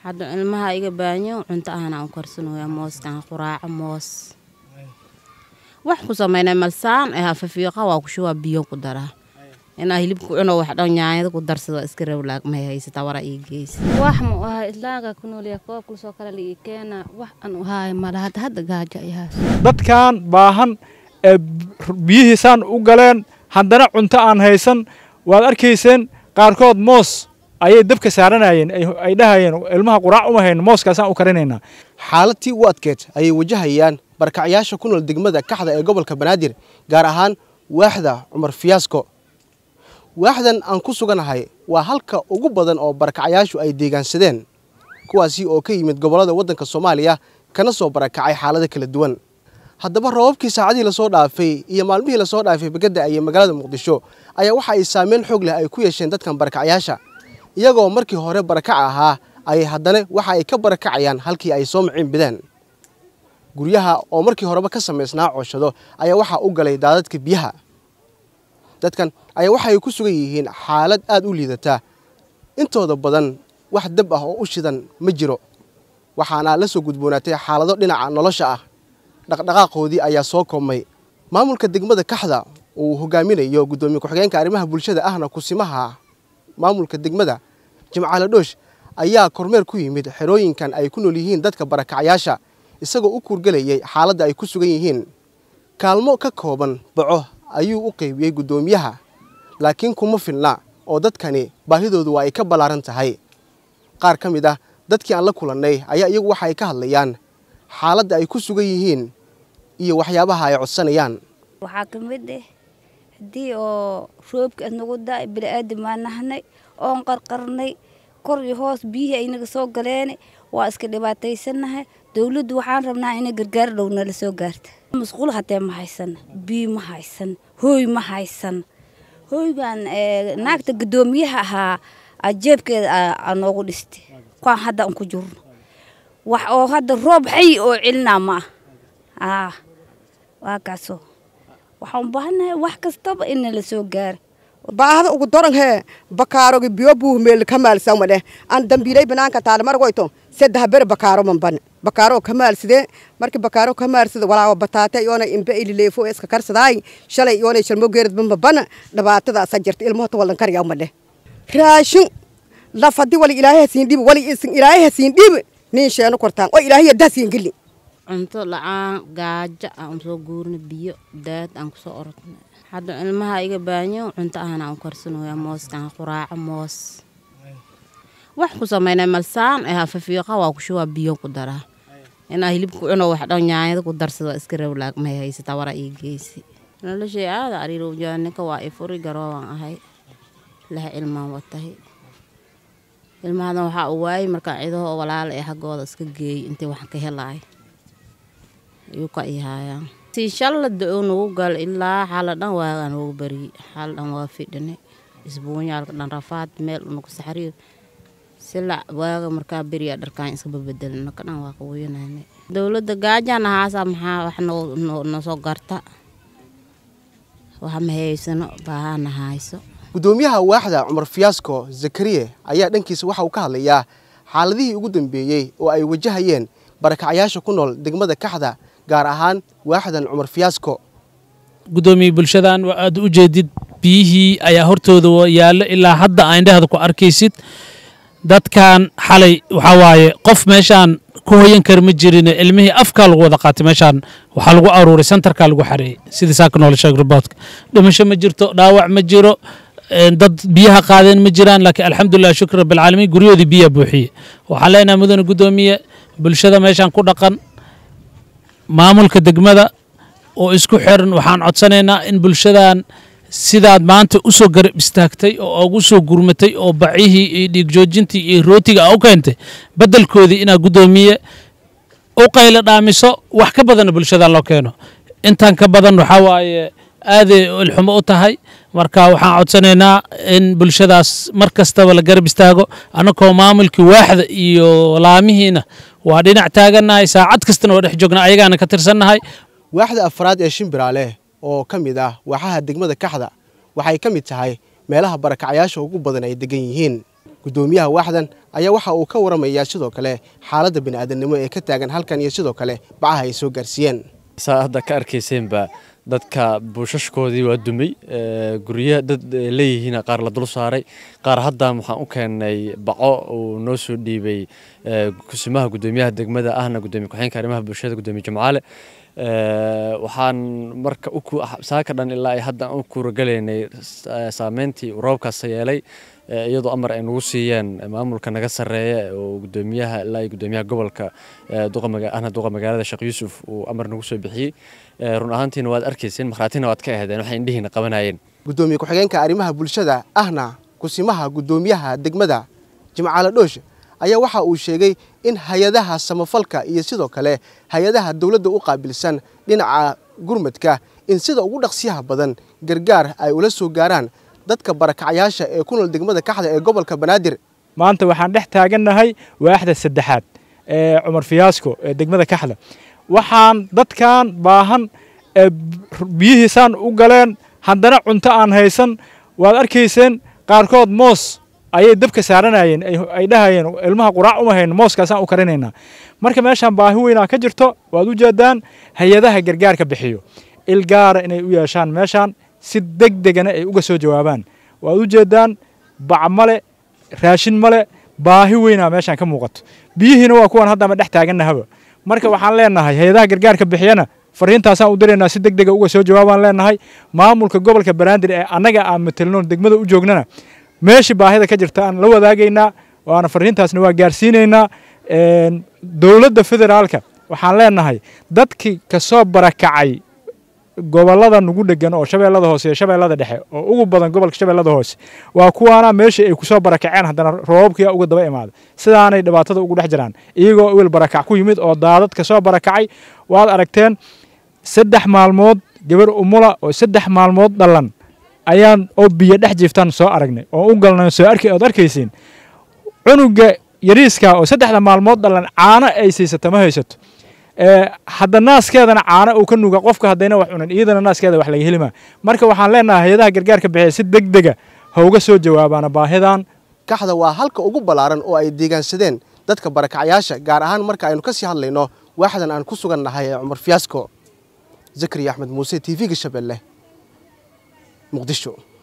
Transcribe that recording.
hadda ilmaha iga baanyo cunto ahana aan karsanoya mooskaan quraaco moos wax ku samayna malsaan aha fafiiqa waa ku shubaa biyo ku daraa inaa hilibku cuno wax dhan yaanyada ku darsado iska rowlaag may haysataa wara ii geysa wax mu ahay islaaga ku noolya koobkul soo kale liii keena wax aan u haayo mala hadda hadda gaajo ay dadkaan baahan ee biyihiisaan u galeen haddana cunto aan haysan waad arkayseen qaarkood moos ayay dabka saaranayeen ay dhahayeen ilmaha quraac uma hayn mooskaasaan u karinaynaa xaaladtii u adkeed ayay wajahayaan barkacyaasha ku nool degmada kaxda ee gobolka banaadir gaar ahaan waaxda cumar fiyaasko waaxdan aan ku suganahay waa halka ugu badan oo barakacyaashu ay deegaansadeen kuwaasi oo ka yimid gobollada waddanka soomaaliya kana soo barakacay xaalado kala duwan haddaba roobabkii saacadii lasoo dhaafay iyo maalmihii lasoo dhaafay begadda ayay magaalada muqdisho ayaa waxa ay saameyn xoog leh ay ku yeesheen dadkan barakacyaasha iyagoo markii hore barakac ahaa ayay haddana waxa ay ka barakacayaan halkii ay soo maciinbideen guryaha oo markii horeba ka samaysnaa cooshado ayaa waxaa u galay daadadka biyaha dadkan ayaa waxay ku sugan yihiin xaalad aad u liidataa intooda badan wax dab ah oo u shidan ma jiro waxaana la soo gudboonaatay xaalado dhinaca nolosha ah dhaqdhaqaaqoodii ayaa soo koobmay maamulka degmada kaxda uu hogaaminayo gudoomiye ku-xigeenka arrimaha bulshada ahna kusimaha maamulka degmada jimcaale dhoosh ayaa kormeer ku yimid xerooyinkan ay ku nool yihiin dadka barakacyaasha isagoo u kuurgelayay xaaladda ay ku sugan yihiin kaalmo ka kooban baco ayuu u qaybiyey guddoomiyaha laakiin kuma filna oo dadkani baahidoodu waa ay ka ballaaran tahay qaar ka mid ah dadkii aan la kulannay ayaa iyagu waxa ay ka hadlayaan xaaladda ay ku sugan yihiin iyo waxyaabaha ay codsanayaan eh haddii oo roobka adnagu daay bini'aadam maa nahnay oon qarqarnay kor iyo hoos biyihii aynaga soo galeen waa iska dhibaataysannahay dowladdu waxaan rabnaa inay gargaar dhownala soo gaarta masquul hatee ma haysan biyo ma haysan hooy ma haysan hooygan eh, naagta guddoomiyaha ahaa ajeebkeeda ah, noogu dhiste kuwaan hadda aan ku jirno wax oo hadda roob xay oo celinaa ma ah. ah waa kaasoo waxaan u wax kastaba in la soo gaaro baahda ugu daran hee bakaarogi biyo buuh meeli kamaalsamadeh aan dambiilay banaanka taale margoyto saddex ber bakaaro manban bakaaro kamaalside markii bakaaro kamaalsida walaawa bataate iyoona imbe ilileefo iska karsadaay shalay iyoona shalmo geeradba maban dhibaatada jirta ilmohota wallan karyawmadheh raashin lafadi wali ilaahay hasiin dhiib wali isin ilaahay hasiin dhiib nin sheeno kortaan oo ilaahay yadda hasiin gili cunto lacaan gaajo aan usoo guurina biyo daad aan kusoo orodna hadda ilmaha iga baanyo cunto ahana aan karsanoya moostaan quraaco moos wax ku samayna malsaan ahaa fafiiqa waa ku shubaa biyon ku daraa inaa hilibku cuno wax dhan yaanyada ku darsado iska rowlaag may haysataa wara ii geysi noloshay aada ariirowjaaninka waa i garoobaan ahay laha ilmaan watahay ilmahadan waxaa u waayay markaa cidaho oo ee xaggooda iska geeyay intay wax ka helaayo ayuu ka ihaayaa siishallada oo nagu gal ilaa xaaladhan waagaa noogu bariy xaaladhan waa fidhine isbuunyaalka dhan rafaad meel nagu saxriyo sila waaga markaa beriyaa dharkaan iska babedelna kadhan waa qawoyanayne dowladda gaajaan ahaasa maxaa wax nasoo garta wax ma haysano baahana hayso gudoomiyaha waaxda cumar fiyaasko zakariye ayaa dhankiisa waxa uu ka hadlayaa xaaladihii ugu dambeeyey oo ay wajahayeen barakacyaasha ku nool degmada kaxda gaar ahaan waaxdan cumar fiyaasko gudoomiye bulshadan waa aad u jeedid biyihii ayaa hortooda yaallo ilaa hadda aindhehda ku arkaysid dadkan xalay waxaa waaye qof meeshaan ku hoyan kar ma jirin ilmihii afkaa lagu wada qaatay meeshaan waxaa lagu aruuray santarkaa lagu xareeyey sidii saaka noola sheeg riboodka dhimasho ma jirto dhaawac ma jiro dad biyaha qaadeen ma jiraan laakiin alxamdulilah shukr rabbialcaalamiin guryahoodii biyaa buuxiye waxaan leenahay mudane gudoomiye bulshada meeshaan ku dhaqan maamulka degmada oo isku xiran waxaan codsanaynaa in bulshadan sidaad maanta u soo garab istaagtay oo ugu soo gurmatay oo bacihii iyo dhiigjoojintii iyo rootiga a u keentay beddelkoodii inaad guddoomiye u qaylo dhaamiso wax ka badanna bulshadan loo keeno intaan ka badan waxaa waaye aaday ilxumo u tahay marka waxaan codsanaynaa in bulshadaas mar kastaba la garab istaago annagoo maamulkii waaxda iyo laamihiina waa dhinac taagannahay saacad kastana waa dhex joogna ayagaana ka tirsannahay waaxda afraad ee shimbiraaleh oo ka mid ah waaxaha degmada kaxda waxay ka mid tahay meelaha barakacyaasha ugu badan ay deggan yihiin guddoomiyaha waaxdan ayaa waxa uu ka waramayaa sidoo kale xaaladda bini'aadamnimo ee ka taagan halkan iyo sidoo kale bacaha ay soo gaarsiiyeen saa hadda ka arkayseenba dadka buushashkoodii waa dumay guryaha dad leeyihiin qaar la dul saaray qaar hadda waxaan u keennay baco uu noo soo dhiibay kusimaha gudoomiyaha degmada ahna gudoomiye ku-xigeenka arrimaha bulshada gudoomiye jimcaale waxaan marka saaka dhan ilaa ay hadda u kuuragalaynay saameyntii roobkaas yeelay iyadoo amar ay nagu siiyeen maamulka naga sarreeya oo gudoomiyaha ilaa iyo gudoomiyaha gobolka ahna duqa magaalada sheekh yuusuf uu amar nagu soo bixiyey run ahaantiina waad arkayseen markhaatina waad ka ahdeen waxay indhihiina qabanayeen gudoomiye ku-xigeenka arrimaha bulshada ahna kusimaha gudoomiyaha degmada jimcaale dhooshe ayaa waxa uu sheegay in hay-adaha samafalka iyo sidoo kale hay-adaha dowladda u qaabilsan dhinaca gurmadka in sida ugu dhaqsiyaha badan gargaar ay ula soo gaaraan dadka barakacyaasha ee ku nool degmada kaxda ee gobolka banaadir maanta waxaan dhex taagannahay waaxda saddexaad ee cumar fiyaasko ee degmada kaxda waxaan dadkan baahan ee biyihiisaan u galeen haddana cunto aan haysan waad arkayseen qaarkood moos ayay dabka saaranayeen ay dhahayeen ilmaha quraac uma mooskaasaan u karinaynaa marka meeshaan baahi weynaa ka jirto waad u jeedaan hay-adaha gargaarka bixiyo ilgaara inay u yeeshaan meeshaan si deg degana ay uga soo jawaabaan waad u jeedaan bac male raashin male baahi weynaa meeshaan ka muuqato biyihiina waa kuwan haddama dhex taagannahaba marka waxaan leenahay hay-adaha gargaarka bixiyana fariintaasaan u diraynaa si deg dega uga soo jawaabaan leenahay maamulka gobolka banaadir ee annaga aan matelnoon degmada u joognana meeshii baahida ka jirta aan la wadaagaynaa waana fariintaasna waa gaarsiinaynaa dowladda federaalka waxaan leenahay dadkii kasoo barakacay gobolada nagu dhegan oo shabeellada hoose iyo shabeellada dhexe oo ugu badan gobolka shabeellada hoose waa kuwaana meesha ay kusoo barakaceen haddana roobabkiia uga daba imaada sidaanay dhibaatada ugu dhex jiraan iyagoo wil barakac ku yimid oo daadad kasoo barakacay waad aragteen saddex maalmood gabar umula oo saddex maalmood dhalan ayaan oo biyo dhex jiiftaan soo aragnay oo u galna soo arki ood arkaysiin cunuga yariiska oo saddexda maalmood dhalan caano ay siisata ma haysato hadda naaskeedana caano uu ka nuga qofka haddayna wax cunan iyadana naaskeeda wax laga helimaa marka waxaan leenahay hay-adaha gargaarka bixiya si deg dega ha soo jawaabaana baahidan kaxda waa halka ugu ballaaran oo ay deegaansadeen dadka barakacyaasha gaar ahaan marka aynu ka sii hadlayno waaxdan aan ku sugan nahay ee cumar fiyaasko zakariya axmed muuse tv-ga shabeelle مقدشو